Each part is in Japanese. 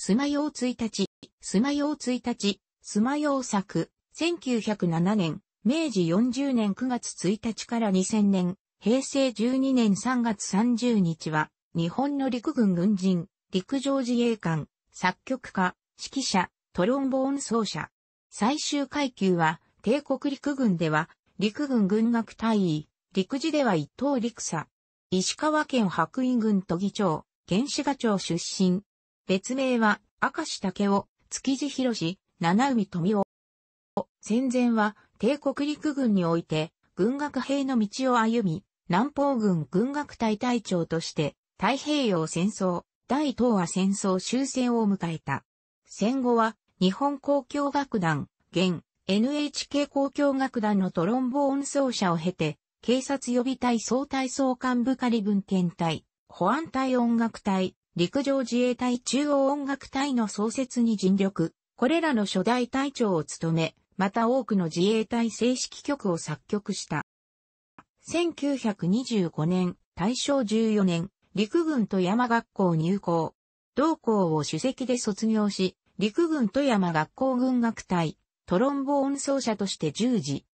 スマヨー1日、スマヨー1日、スマヨウ作、1907年、明治40年9月1日から2000年、平成12年3月30日は、日本の陸軍軍人、陸上自衛官、作曲家、指揮者、トロンボーン奏者。最終階級は、帝国陸軍では、陸軍軍学大員、陸自では一等陸佐。石川県白衣軍都議長、原子課長出身、別名は、明石武夫、築地博士、七海富夫。戦前は、帝国陸軍において、軍学兵の道を歩み、南方軍軍学隊隊長として、太平洋戦争、第東亜戦争終戦を迎えた。戦後は、日本交響楽団、現 NHK 交響楽団のトロンボーン奏者を経て、警察予備隊総隊総監部仮分検隊、保安隊音楽隊、陸上自衛隊中央音楽隊の創設に尽力、これらの初代隊長を務め、また多くの自衛隊正式曲を作曲した。1925年、大正14年、陸軍富山学校入校。同校を主席で卒業し、陸軍富山学校軍楽隊、トロンボーン奏者として従事。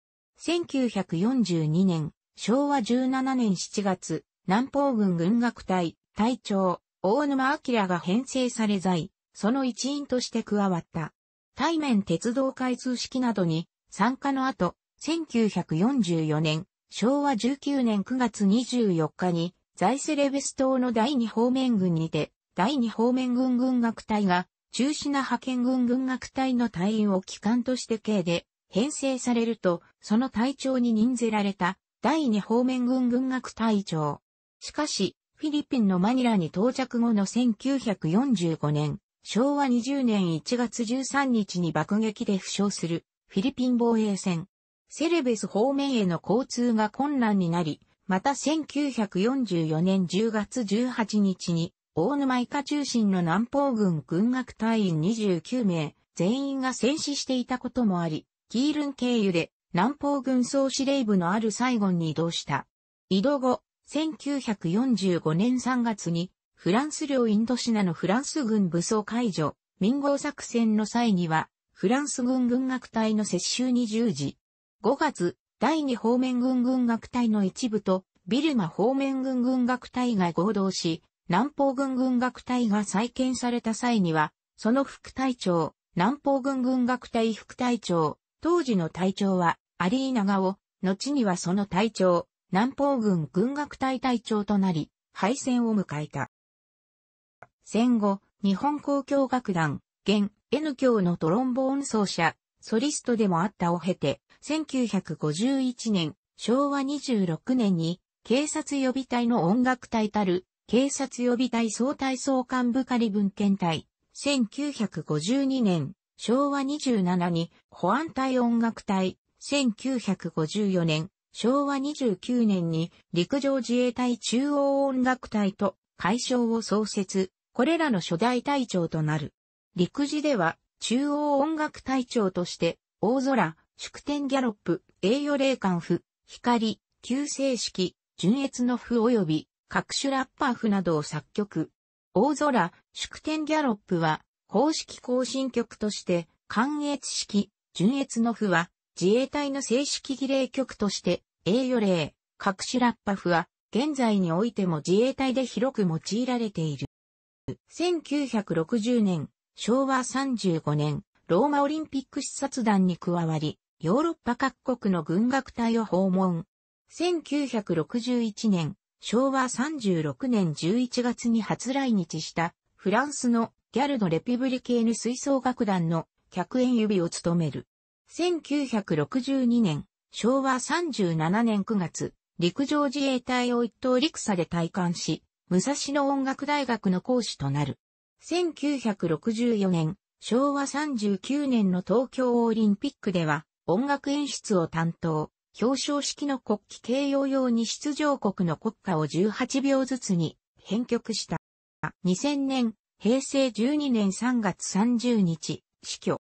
1942年、昭和17年7月、南方軍軍楽隊、隊長、大沼明が編成され在、その一員として加わった。対面鉄道開通式などに参加の後、1944年、昭和19年9月24日に、在セレベス島の第二方面軍にて、第二方面軍軍学隊が、中止な派遣軍軍学隊の隊員を機関として計で、編成されると、その隊長に任ぜられた、第二方面軍軍学隊長。しかし、フィリピンのマニラに到着後の1945年、昭和20年1月13日に爆撃で負傷するフィリピン防衛戦。セレベス方面への交通が困難になり、また1944年10月18日に大沼以下中心の南方軍軍学隊員29名全員が戦死していたこともあり、キールン経由で南方軍総司令部のあるサイゴンに移動した。移動後、1945年3月に、フランス領インドシナのフランス軍武装解除、民豪作戦の際には、フランス軍軍楽隊の接収に従事。5月、第2方面軍軍楽隊の一部と、ビルマ方面軍軍楽隊が合同し、南方軍軍楽隊が再建された際には、その副隊長、南方軍軍楽隊副隊長、当時の隊長は、アリーナガオ、後にはその隊長、南方軍軍学隊隊長となり、敗戦を迎えた。戦後、日本交響楽団、現 N 教のトロンボーン奏者、ソリストでもあったを経て、1951年、昭和26年に、警察予備隊の音楽隊たる、警察予備隊総体総監部仮文献隊、1952年、昭和27に、保安隊音楽隊、1954年、昭和29年に陸上自衛隊中央音楽隊と会称を創設、これらの初代隊長となる。陸自では中央音楽隊長として、大空、祝典ギャロップ、栄誉霊感譜、光、旧正式、純越の譜及び各種ラッパー譜などを作曲。大空、祝典ギャロップは、公式行進曲として、関越式、純越の譜は、自衛隊の正式儀礼局として、栄誉礼、隠しラッパフは、現在においても自衛隊で広く用いられている。1960年、昭和35年、ローマオリンピック視察団に加わり、ヨーロッパ各国の軍楽隊を訪問。1961年、昭和36年11月に初来日したフランスのギャルド・レピブリケーヌ吹奏楽団の客演指を務める。1962年、昭和37年9月、陸上自衛隊を一等陸佐で退官し、武蔵野音楽大学の講師となる。1964年、昭和39年の東京オリンピックでは、音楽演出を担当、表彰式の国旗掲揚用に出場国の国歌を18秒ずつに編曲した。2000年、平成12年3月30日、死去。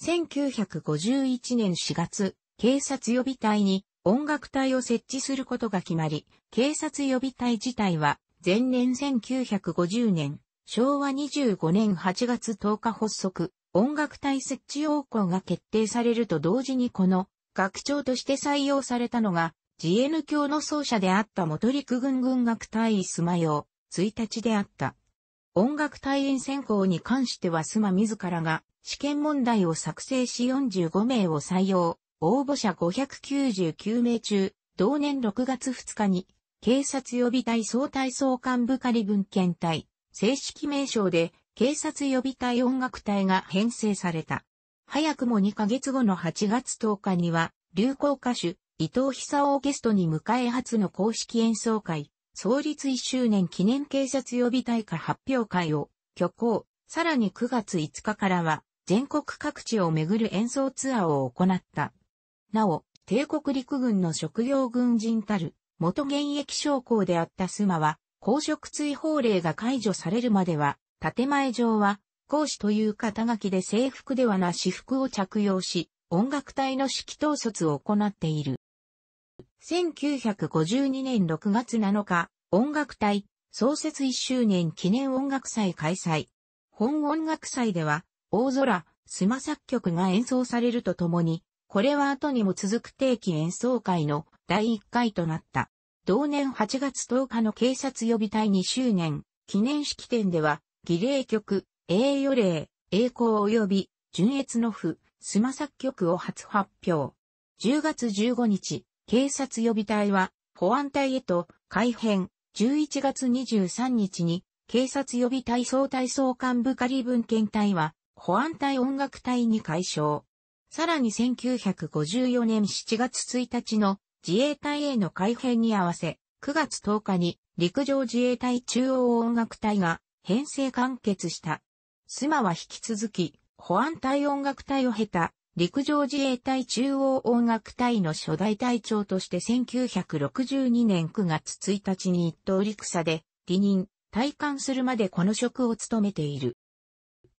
1951年4月、警察予備隊に音楽隊を設置することが決まり、警察予備隊自体は前年1950年、昭和25年8月10日発足、音楽隊設置要項が決定されると同時にこの学長として採用されたのが、ジエヌ教の奏者であった元陸軍軍学隊スマヨ1日であった。音楽隊員選考に関してはスマ自らが試験問題を作成し45名を採用、応募者599名中、同年6月2日に、警察予備隊総体総監部仮文献隊、正式名称で、警察予備隊音楽隊が編成された。早くも2ヶ月後の8月10日には、流行歌手、伊藤久夫をゲストに迎え初の公式演奏会、創立1周年記念警察予備隊下発表会を、挙行、さらに9月5日からは、全国各地を巡る演奏ツアーを行った。なお、帝国陸軍の職業軍人たる、元現役将校であったスマは、公職追放令が解除されるまでは、建前上は、講師という肩書きで制服ではな私服を着用し、音楽隊の指揮統率を行っている。1952年6月7日、音楽隊、創設1周年記念音楽祭開催。本音楽祭では、大空、スマ作曲が演奏されるとともに、これは後にも続く定期演奏会の第1回となった。同年8月10日の警察予備隊2周年記念式典では、儀礼曲、栄誉礼、栄光及び、純越の府、スマ作曲を初発表。10月15日、警察予備隊は、保安隊へと改編、11月23日に、警察予備隊総体総幹部仮分検隊は、保安隊音楽隊に改称。さらに1954年7月1日の自衛隊への改編に合わせ、9月10日に陸上自衛隊中央音楽隊が編成完結した。スマは引き続き、保安隊音楽隊を経た陸上自衛隊中央音楽隊の初代隊長として1962年9月1日に一等陸佐で離任、退官するまでこの職を務めている。